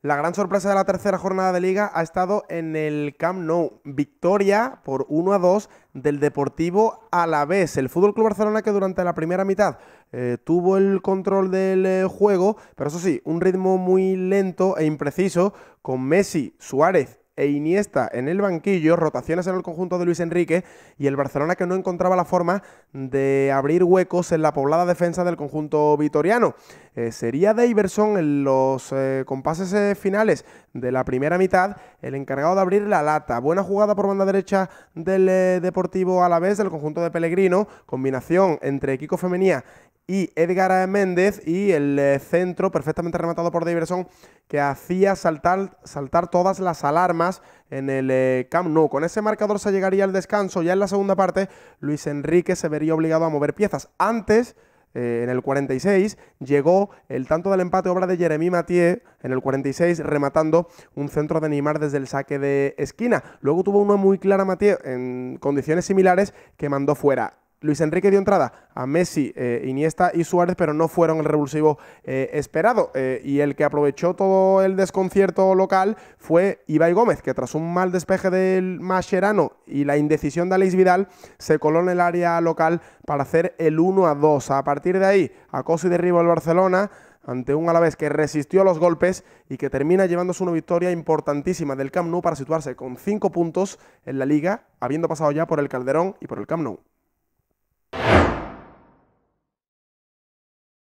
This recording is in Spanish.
La gran sorpresa de la tercera jornada de liga ha estado en el Camp Nou. Victoria por 1 a 2 del Deportivo a la vez. El Fútbol Club Barcelona que durante la primera mitad eh, tuvo el control del eh, juego, pero eso sí, un ritmo muy lento e impreciso con Messi, Suárez e Iniesta en el banquillo, rotaciones en el conjunto de Luis Enrique y el Barcelona que no encontraba la forma de abrir huecos en la poblada defensa del conjunto vitoriano. Eh, sería Daverson en los eh, compases eh, finales de la primera mitad el encargado de abrir la lata. Buena jugada por banda derecha del Deportivo a la vez del conjunto de Pellegrino, combinación entre equipo Femenía y Edgar Méndez y el eh, centro perfectamente rematado por Daverson que hacía saltar, saltar todas las alarmas en el eh, Camp no Con ese marcador se llegaría al descanso. Ya en la segunda parte, Luis Enrique se vería obligado a mover piezas. Antes, eh, en el 46, llegó el tanto del empate obra de Jeremy Mathieu, en el 46, rematando un centro de Neymar desde el saque de esquina. Luego tuvo uno muy clara Mathieu, en condiciones similares, que mandó fuera. Luis Enrique dio entrada a Messi, eh, Iniesta y Suárez, pero no fueron el revulsivo eh, esperado. Eh, y el que aprovechó todo el desconcierto local fue Ibai Gómez, que tras un mal despeje del Mascherano y la indecisión de Alex Vidal, se coló en el área local para hacer el 1 a 2. A partir de ahí, acoso y derribo el Barcelona ante un Alavés que resistió los golpes y que termina llevándose una victoria importantísima del Camp Nou para situarse con 5 puntos en la liga, habiendo pasado ya por el Calderón y por el Camp Nou.